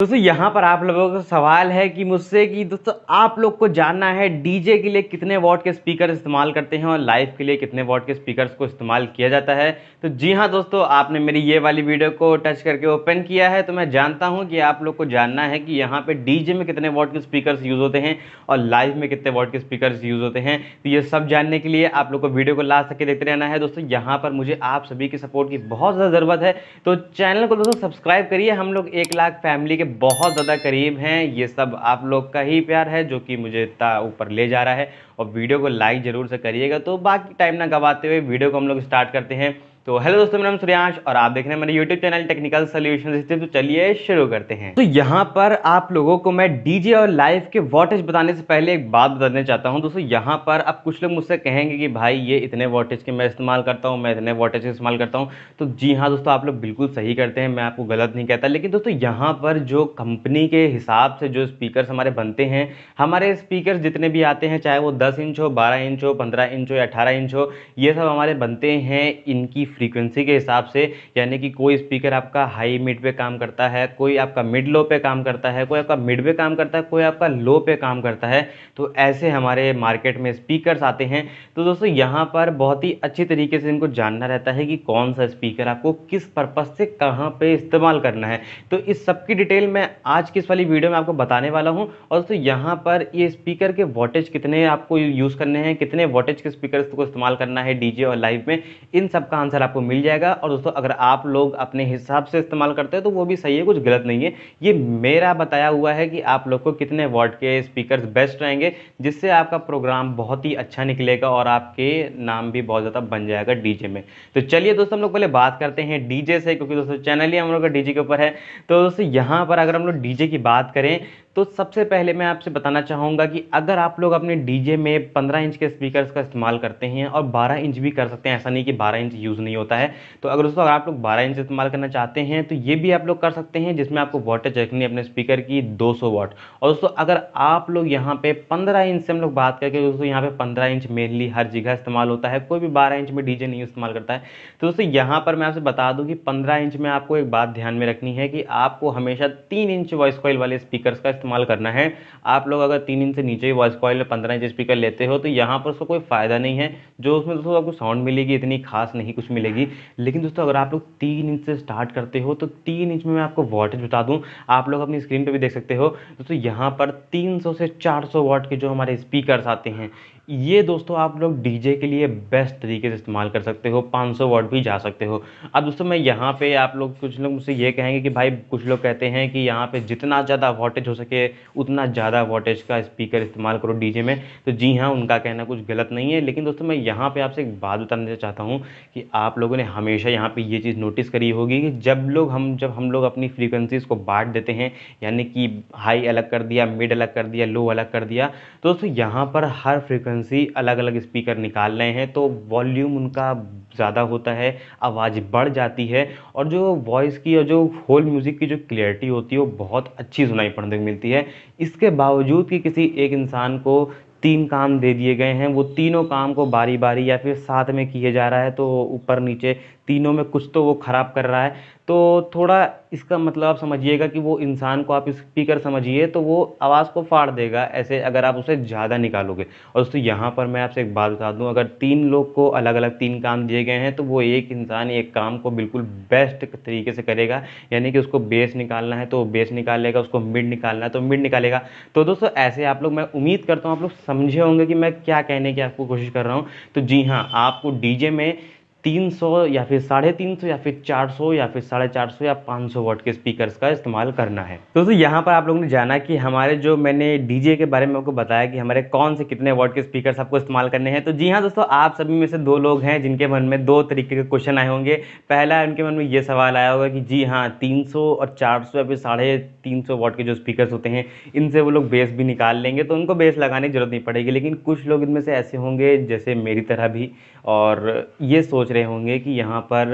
दोस्तों यहाँ पर आप लोगों का सवाल है कि मुझसे कि दोस्तों आप लोग को जानना है डीजे के लिए कितने वॉट के स्पीकर इस्तेमाल करते हैं और लाइव के लिए कितने वॉट के स्पीकर्स को इस्तेमाल किया जाता है तो जी हाँ दोस्तों आपने मेरी ये वाली वीडियो को टच करके ओपन किया है तो मैं जानता हूँ कि आप लोग को जानना है कि यहाँ पर डीजे में कितने वॉट के स्पीकर यूज़ होते हैं और लाइव में कितने वॉट के स्पीकर यूज़ होते हैं तो ये सब जानने के लिए आप लोग को वीडियो को ला तक देखते रहना है दोस्तों यहाँ पर मुझे आप सभी के सपोर्ट की बहुत ज़्यादा ज़रूरत है तो चैनल को दोस्तों सब्सक्राइब करिए हम लोग एक लाख फैमिली के के बहुत ज़्यादा करीब हैं ये सब आप लोग का ही प्यार है जो कि मुझे इतना ऊपर ले जा रहा है और वीडियो को लाइक ज़रूर से करिएगा तो बाकी टाइम ना गवाते हुए वीडियो को हम लोग स्टार्ट करते हैं तो हेलो दोस्तों मेरा नाम सूर्यांश और आप देख रहे हैं मेरे यूट्यूब चैनल टेक्निकल सोल्यूशन तो चलिए शुरू करते हैं तो यहाँ पर आप लोगों को मैं डीजे और लाइव के वोल्टेज बताने से पहले एक बात बताना चाहता हूँ दोस्तों यहाँ पर अब कुछ लोग मुझसे कहेंगे कि भाई ये इतने वोल्टेज के मैं इस्तेमाल करता हूँ मैं इतने वोल्टेज के इस्तेमाल करता हूँ तो जी हाँ दोस्तों आप लोग बिल्कुल सही करते हैं मैं आपको गलत नहीं कहता लेकिन दोस्तों यहाँ पर जो कंपनी के हिसाब से जो स्पीकर हमारे बनते हैं हमारे स्पीकर जितने भी आते हैं चाहे वो दस इंच हो बारह इंच हो पंद्रह इंच हो या अठारह इंच हो ये सब हमारे बनते हैं इनकी फ्रीक्वेंसी के हिसाब से यानी कि कोई स्पीकर आपका हाई मिड पे काम करता है कोई आपका मिड लो पे काम करता है कोई आपका मिड पे काम करता है कोई आपका लो पे काम करता है तो ऐसे हमारे मार्केट में स्पीकर्स आते हैं तो दोस्तों यहाँ पर बहुत ही अच्छी तरीके से इनको जानना रहता है कि कौन सा स्पीकर आपको किस पर्पज़ से कहाँ पर इस्तेमाल करना है तो इस सबकी डिटेल मैं आज की इस वाली वीडियो में आपको बताने वाला हूँ और दोस्तों यहाँ पर ये स्पीकर के वोटेज कितने आपको यूज़ करने हैं कितने वोटेज के स्पीकर को इस्तेमाल करना है डीजे और लाइव में इन सब का आंसर आपको मिल जाएगा और दोस्तों अगर आप लोग अपने हिसाब से इस्तेमाल करते हैं तो वो भी सही है कुछ गलत नहीं है ये मेरा बताया हुआ है कि आप लोग को कितने वर्ड के स्पीकर बेस्ट रहेंगे जिससे आपका प्रोग्राम बहुत ही अच्छा निकलेगा और आपके नाम भी बहुत ज़्यादा बन जाएगा डीजे में तो चलिए दोस्तों हम लोग पहले बात करते हैं डीजे से क्योंकि दोस्तों चैनल ही हम लोग का डीजे के ऊपर है तो दोस्तों यहाँ पर अगर हम लोग डीजे की बात करें तो सबसे पहले मैं आपसे बताना चाहूँगा कि अगर आप लोग अपने डीजे में 15 इंच के स्पीकर्स का इस्तेमाल करते हैं और 12 इंच भी कर सकते हैं ऐसा नहीं कि 12 इंच यूज़ नहीं होता है तो अगर दोस्तों अगर आप लोग 12 इंच इस्तेमाल करना चाहते हैं तो ये भी आप लोग कर सकते हैं जिसमें आपको वोल्टेज रखनी है अपने स्पीकर की दो सौ वाट और दोस्तों अगर आप लोग यहाँ पे पंद्रह इंच से हम लोग बात करके दोस्तों यहाँ पर पंद्रह इंच मेनली हर जगह इस्तेमाल होता है कोई भी बारह इंच में डीजे नहीं इस्तेमाल करता है तो दोस्तों यहाँ पर मैं आपसे बता दूँ कि पंद्रह इंच में आपको एक बात ध्यान में रखनी है कि आपको हमेशा तीन इंच वॉइस कॉइल वाले स्पीकर का इस्तेमाल करना है आप लोग अगर तीन इंच से नीचे ही वॉइस कॉल में पंद्रह इंच स्पीकर लेते हो तो यहाँ पर उसका कोई फ़ायदा नहीं है जो उसमें दोस्तों आपको साउंड मिलेगी इतनी खास नहीं कुछ मिलेगी लेकिन दोस्तों अगर आप लोग तीन इंच से स्टार्ट करते हो तो तीन इंच में मैं आपको वॉटेज बता दूँ आप लोग अपनी स्क्रीन पर भी देख सकते हो दोस्तों यहाँ पर तीन से चार सौ के जो हमारे स्पीकर आते हैं ये दोस्तों आप लोग डीजे के लिए बेस्ट तरीके से इस्तेमाल कर सकते हो 500 सौ भी जा सकते हो अब दोस्तों मैं यहाँ पे आप लोग कुछ लोग मुझसे ये कहेंगे कि भाई कुछ लोग कहते हैं कि यहाँ पे जितना ज़्यादा वोटेज हो सके उतना ज़्यादा वोटेज का स्पीकर इस्तेमाल करो डीजे में तो जी हाँ उनका कहना कुछ गलत नहीं है लेकिन दोस्तों मैं यहाँ पर आपसे एक बात बताना चाहता हूँ कि आप लोगों ने हमेशा यहाँ पर ये चीज़ नोटिस करी होगी कि जब लोग हम जब हम लोग अपनी फ्रिक्वेंसीज़ को बांट देते हैं यानी कि हाई अलग कर दिया मिड अलग कर दिया लो अलग कर दिया तो दोस्तों यहाँ पर हर फ्रिक्वेंसी फ्रिक्वेंसी अलग अलग स्पीकर निकाल रहे हैं तो वॉल्यूम उनका ज़्यादा होता है आवाज़ बढ़ जाती है और जो वॉइस की और जो होल म्यूज़िक की जो क्लियरिटी होती है वो बहुत अच्छी सुनाई पड़ने को मिलती है इसके बावजूद कि किसी एक इंसान को तीन काम दे दिए गए हैं वो तीनों काम को बारी बारी या फिर साथ में किए जा रहा है तो ऊपर नीचे तीनों में कुछ तो वो ख़राब कर रहा है तो थोड़ा इसका मतलब आप समझिएगा कि वो इंसान को आप स्पीकर समझिए तो वो आवाज़ को फाड़ देगा ऐसे अगर आप उसे ज़्यादा निकालोगे और दोस्तों यहाँ पर मैं आपसे एक बात बता दूँ अगर तीन लोग को अलग अलग तीन काम दिए गए हैं तो वो एक इंसान एक काम को बिल्कुल बेस्ट तरीके से करेगा यानी कि उसको बेस निकालना है तो बेस निकाल लेगा उसको मिड निकालना है तो मिड निकालेगा तो दोस्तों ऐसे आप लोग मैं उम्मीद करता हूँ आप लोग समझे होंगे कि मैं क्या कहने की आपको कोशिश कर रहा हूँ तो जी हाँ आपको डी में तीन सौ या फिर साढ़े तीन सौ या फिर चार सौ या फिर साढ़े चार सौ या पाँच सौ वोट के स्पीकर्स का इस्तेमाल करना है तो दोस्तों तो यहाँ पर आप लोगों ने जाना कि हमारे जो मैंने डीजे के बारे में आपको बताया कि हमारे कौन से कितने वोट के स्पीकर्स आपको इस्तेमाल करने हैं तो जी हाँ दोस्तों आप सभी में से दो लोग हैं जिनके मन में दो तरीके के क्वेश्चन आए होंगे पहला उनके मन में ये सवाल आया होगा कि जी हाँ तीन और चार या फिर साढ़े तीन वोट के जो स्पीकर होते हैं इनसे वो लोग बेस भी निकाल लेंगे तो उनको बेस लगाने की जरूरत नहीं पड़ेगी लेकिन कुछ लोग इनमें से ऐसे होंगे जैसे मेरी तरह भी और ये सोच रहे होंगे कि यहाँ पर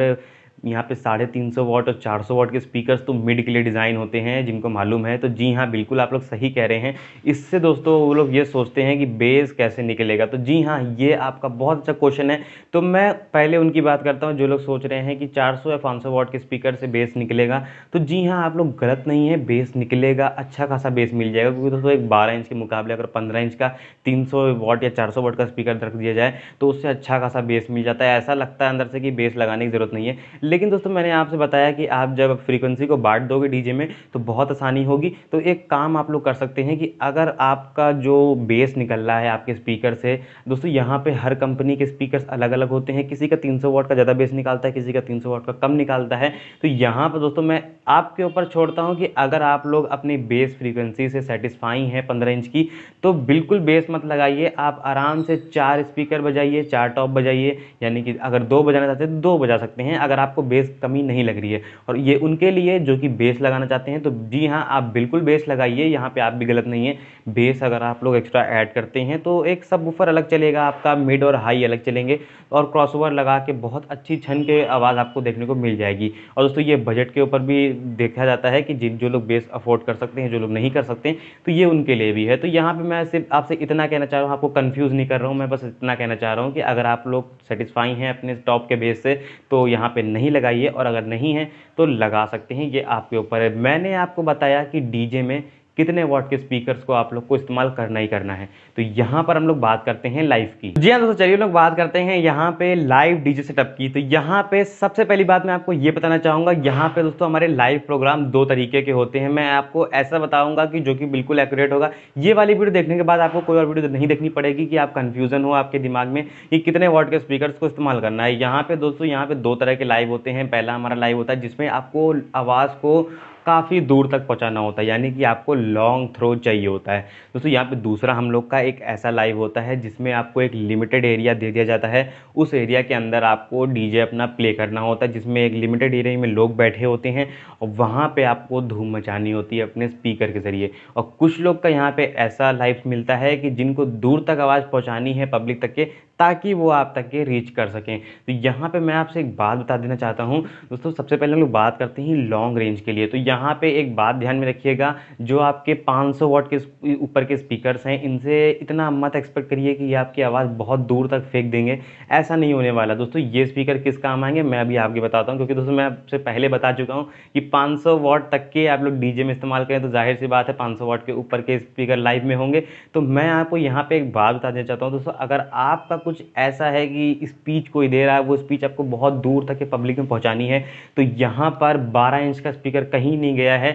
यहाँ पे साढ़े तीन सौ वाट और चार सौ वाट के स्पीकर्स तो मिड के लिए डिज़ाइन होते हैं जिनको मालूम है तो जी हाँ बिल्कुल आप लोग सही कह रहे हैं इससे दोस्तों वो लोग ये सोचते हैं कि बेस कैसे निकलेगा तो जी हाँ ये आपका बहुत अच्छा क्वेश्चन है तो मैं पहले उनकी बात करता हूँ जो लोग सोच रहे हैं कि चार या पाँच वाट के स्पीकर से बेस निकलेगा तो जी हाँ आप लोग गलत नहीं है बेस निकलेगा अच्छा खासा बेस मिल जाएगा क्योंकि दोस्तों एक बारह इंच के मुकाबले अगर पंद्रह इंच का तीन वाट या चार वाट का स्पीकर रख दिया जाए तो उससे अच्छा खासा बेस मिल जाता है ऐसा लगता है अंदर से कि बेस लगाने की ज़रूरत नहीं है लेकिन दोस्तों मैंने आपसे बताया कि आप जब फ्रीक्वेंसी को बांट दोगे डीजे में तो बहुत आसानी होगी तो एक काम आप लोग कर सकते हैं कि अगर आपका जो बेस निकल रहा है आपके स्पीकर से दोस्तों यहाँ पे हर कंपनी के स्पीकर्स अलग अलग होते हैं किसी का 300 वाट का ज़्यादा बेस निकालता है किसी का 300 वाट का कम निकालता है तो यहाँ पर दोस्तों मैं आपके ऊपर छोड़ता हूँ कि अगर आप लोग अपनी बेस फ्रीकवेंसी से सेटिस्फाई हैं पंद्रह इंच की तो बिल्कुल बेस मत लगाइए आप आराम से चार स्पीकर बजाइए चार टॉप बजाइए यानी कि अगर दो बजाना चाहते हैं तो दो बजा सकते हैं अगर आपको आपको बेस कमी नहीं लग रही है और ये उनके लिए जो कि बेस लगाना चाहते हैं तो जी हाँ आप बिल्कुल बेस लगाइए यहाँ पे आप भी गलत नहीं है बेस अगर आप लोग एक्स्ट्रा ऐड करते हैं तो एक सब वूफर अलग चलेगा आपका मिड और हाई अलग चलेंगे और क्रॉसओवर लगा के बहुत अच्छी छन के आवाज़ आपको देखने को मिल जाएगी और दोस्तों ये बजट के ऊपर भी देखा जाता है कि जिन जो लोग बेस अफोर्ड कर सकते हैं जो लोग नहीं कर सकते तो ये उनके लिए भी है तो यहाँ पर मैं सिर्फ आपसे इतना कहना चाह रहा हूँ आपको कन्फ्यूज़ नहीं कर रहा हूँ मैं बस इतना कहना चाह रहा हूँ कि अगर आप लोग सेटिस्फाई हैं अपने टॉप के बेस से तो यहाँ पर नहीं नहीं लगाइए और अगर नहीं है तो लगा सकते हैं ये आपके ऊपर है मैंने आपको बताया कि डीजे में कितने वाट के स्पीकर्स को आप लोग को इस्तेमाल करना ही करना है तो यहाँ पर हम लोग बात करते हैं लाइव की जी हाँ दोस्तों चलिए लोग बात करते हैं यहाँ पे लाइव डीजे सेटअप की तो यहाँ पे सबसे पहली बात मैं आपको ये बताना चाहूँगा यहाँ पे दोस्तों हमारे लाइव प्रोग्राम दो तरीके के होते हैं मैं आपको ऐसा बताऊँगा कि जो कि बिल्कुल एक्यूरेट होगा ये वाली वीडियो देखने के बाद आपको कोई और वीडियो नहीं देखनी पड़ेगी कि आप कन्फ्यूजन हो आपके दिमाग में कि कितने वाट के स्पीकर को इस्तेमाल करना है यहाँ पे दोस्तों यहाँ पे दो तरह के लाइव होते हैं पहला हमारा लाइव होता है जिसमें आपको आवाज़ को काफ़ी दूर तक पहुंचाना होता है यानी कि आपको लॉन्ग थ्रो चाहिए होता है दोस्तों यहाँ पे दूसरा हम लोग का एक ऐसा लाइव होता है जिसमें आपको एक लिमिटेड एरिया दे दिया जाता है उस एरिया के अंदर आपको डीजे अपना प्ले करना होता है जिसमें एक लिमिटेड एरिया में लोग बैठे होते हैं और वहाँ पर आपको धूम मचानी होती है अपने स्पीकर के ज़रिए और कुछ लोग का यहाँ पर ऐसा लाइव मिलता है कि जिनको दूर तक आवाज़ पहुँचानी है पब्लिक तक के ताकि वो आप तक के रीच कर सकें तो यहाँ पे मैं आपसे एक बात बता देना चाहता हूँ दोस्तों सबसे पहले हम लोग बात करते हैं लॉन्ग रेंज के लिए तो यहाँ पे एक बात ध्यान में रखिएगा जो आपके 500 वाट के ऊपर के स्पीकर्स हैं इनसे इतना मत एक्सपेक्ट करिए कि ये आपकी आवाज़ बहुत दूर तक फेंक देंगे ऐसा नहीं होने वाला दोस्तों ये स्पीकर किस काम आएंगे मैं अभी आपके बताता हूँ क्योंकि दोस्तों मैं आपसे पहले बता चुका हूँ कि पाँच वाट तक के आप लोग डी में इस्तेमाल करें तो जाहिर सी बात है पाँच वाट के ऊपर के स्पीकर लाइव में होंगे तो मैं आपको यहाँ पर एक बात बता देना चाहता हूँ दोस्तों अगर आपका कुछ ऐसा है कि स्पीच कोई दे रहा है वो स्पीच आपको बहुत दूर तक के पब्लिक में पहुंचानी है तो यहाँ पर 12 इंच का स्पीकर कहीं नहीं गया है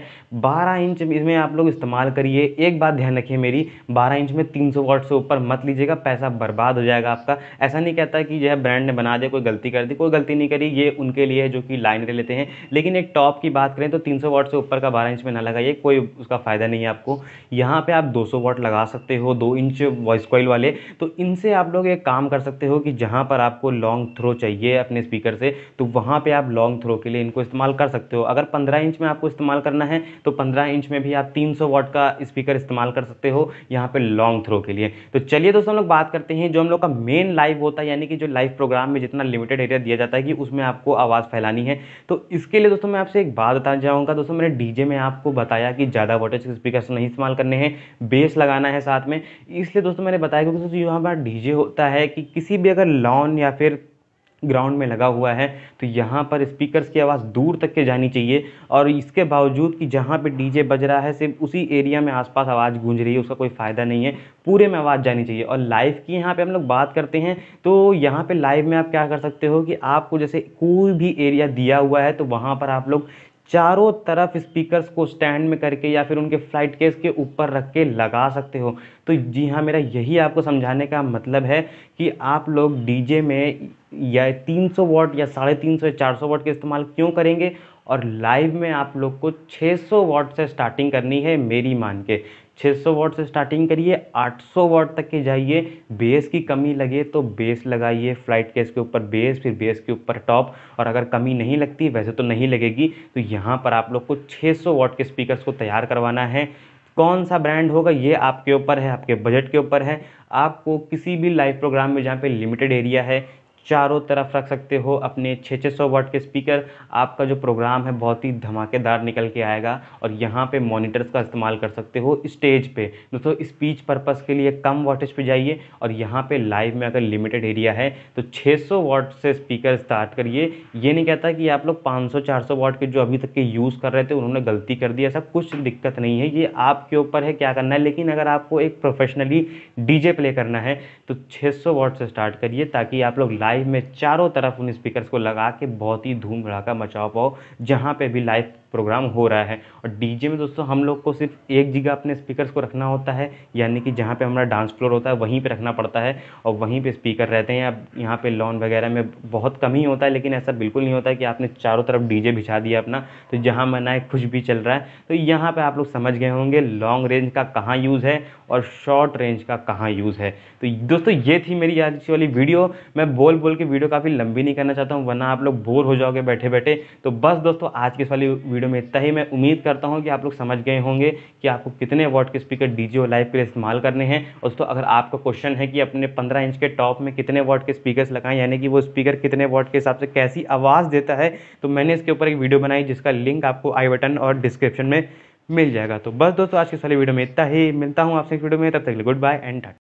12 इंच इसमें आप लोग इस्तेमाल करिए एक बात ध्यान रखिए मेरी 12 इंच में 300 सौ से ऊपर मत लीजिएगा पैसा बर्बाद हो जाएगा आपका ऐसा नहीं कहता कि जो है ब्रांड ने बना दिया कोई गलती कर दी कोई गलती नहीं करी ये उनके लिए है जो कि लाइन ले लेते हैं लेकिन एक टॉप की बात करें तो तीन वाट से ऊपर का बारह इंच में ना लगाइए कोई उसका फ़ायदा नहीं है आपको यहाँ पर आप दो वाट लगा सकते हो दो इंच वॉइस कॉइल वाले तो इनसे आप लोग एक काम काम कर सकते हो कि जहाँ पर आपको लॉन्ग थ्रो चाहिए अपने स्पीकर से तो वहाँ पे आप लॉन्ग थ्रो के लिए इनको इस्तेमाल कर सकते हो अगर पंद्रह इंच में आपको इस्तेमाल करना है तो पंद्रह इंच में भी आप तीन सौ वाट का स्पीकर इस्तेमाल कर सकते हो यहाँ पर लॉन्ग थ्रो के लिए तो चलिए दोस्तों हम लोग बात करते हैं जो हम लोग का मेन लाइव होता है यानी कि जो लाइव प्रोग्राम में जितना लिमिटेड एरिया दिया जाता है कि उसमें आपको आवाज़ फैलानी है तो इसके लिए दोस्तों मैं आपसे एक बात बता जाऊँगा दोस्तों मैंने डीजे में आपको बताया कि ज़्यादा वोटेज के स्पीकर नहीं इस्तेमाल करने हैं बेस लगाना है साथ में इसलिए दोस्तों मैंने बताया क्योंकि दोस्तों यहाँ पर डीजे होता है कि किसी भी अगर लॉन या फिर ग्राउंड में लगा हुआ है तो यहाँ पर स्पीकर्स की आवाज़ दूर तक के जानी चाहिए और इसके बावजूद कि जहाँ पे डीजे बज रहा है सिर्फ उसी एरिया में आसपास आवाज़ गूंज रही है उसका कोई फ़ायदा नहीं है पूरे में आवाज़ जानी चाहिए और लाइव की यहाँ पे हम लोग बात करते हैं तो यहाँ पे लाइव में आप क्या कर सकते हो कि आपको जैसे कोई भी एरिया दिया हुआ है तो वहाँ पर आप लोग चारों तरफ स्पीकर्स को स्टैंड में करके या फिर उनके फ्लाइट केस के ऊपर रख के लगा सकते हो तो जी हाँ मेरा यही आपको समझाने का मतलब है कि आप लोग डीजे में या 300 वॉट या साढ़े तीन सौ चार सौ वॉट के इस्तेमाल क्यों करेंगे और लाइव में आप लोग को 600 वॉट से स्टार्टिंग करनी है मेरी मान के 600 वाट से स्टार्टिंग करिए 800 वाट तक के जाइए बेस की कमी लगे तो बेस लगाइए फ्लाइट केस के ऊपर बेस फिर बेस के ऊपर टॉप और अगर कमी नहीं लगती वैसे तो नहीं लगेगी तो यहाँ पर आप लोग को 600 वाट के स्पीकर्स को तैयार करवाना है कौन सा ब्रांड होगा ये आपके ऊपर है आपके बजट के ऊपर है आपको किसी भी लाइव प्रोग्राम में जहाँ पे लिमिटेड एरिया है चारों तरफ रख सकते हो अपने छः छः सौ वाट के स्पीकर आपका जो प्रोग्राम है बहुत ही धमाकेदार निकल के आएगा और यहाँ पे मॉनिटर्स का इस्तेमाल कर सकते हो स्टेज पे दोस्तों स्पीच पर्पज़ के लिए कम वाटेज पे जाइए और यहाँ पे लाइव में अगर लिमिटेड एरिया है तो 600 वाट से स्पीकर स्टार्ट करिए ये नहीं कहता कि आप लोग चार सौ वाट के जो अभी तक के यूज़ कर रहे थे उन्होंने गलती कर दी ऐसा कुछ दिक्कत नहीं है ये आपके ऊपर है क्या करना है लेकिन अगर आपको एक प्रोफेशनली डीजे प्ले करना है तो छः वाट से स्टार्ट करिए ताकि आप लोग लाइव लाइव में चारों तरफ उन स्पीकर्स को लगा के बहुत ही धूम धड़ाका मचाओ पाओ जहाँ पे भी लाइव प्रोग्राम हो रहा है और डीजे में दोस्तों हम लोग को सिर्फ एक जगह अपने स्पीकर्स को रखना होता है यानी कि जहाँ पे हमारा डांस फ्लोर होता है वहीं पे रखना पड़ता है और वहीं पे स्पीकर रहते हैं अब यहाँ पे लॉन वगैरह में बहुत कम ही होता है लेकिन ऐसा बिल्कुल नहीं होता कि आपने चारों तरफ डी बिछा दिया अपना तो जहाँ मनाए कुछ भी चल रहा है तो यहाँ पर आप लोग समझ गए होंगे लॉन्ग रेंज का कहाँ यूज़ है और शॉर्ट रेंज का कहाँ यूज़ है तो दोस्तों ये थी मेरी आज वाली वीडियो मैं बोल बोल के वीडियो काफ़ी लंबी नहीं करना चाहता हूँ वरना आप लोग बोर हो जाओगे बैठे बैठे तो बस दोस्तों आज की इस वाली वीडियो वीडियो में इतना ही मैं उम्मीद करता हूँ कि आप लोग समझ गए होंगे कि आपको कितने वॉट के स्पीकर डी जी लाइव के लिए इस्तेमाल करने हैं और दोस्तों अगर आपका क्वेश्चन है कि अपने पंद्रह इंच के टॉप में कितने वॉट के स्पीकर्स लगाएं यानी कि वो स्पीकर कितने वॉट के हिसाब से कैसी आवाज़ देता है तो मैंने इसके ऊपर एक वीडियो बनाई जिसका लिंक आपको आई बटन और डिस्क्रिप्शन में मिल जाएगा तो बस दोस्तों आज के सारी वीडियो में इतना ही मिलता हूँ आपसे इस वीडियो में तब तक गुड बाय एंड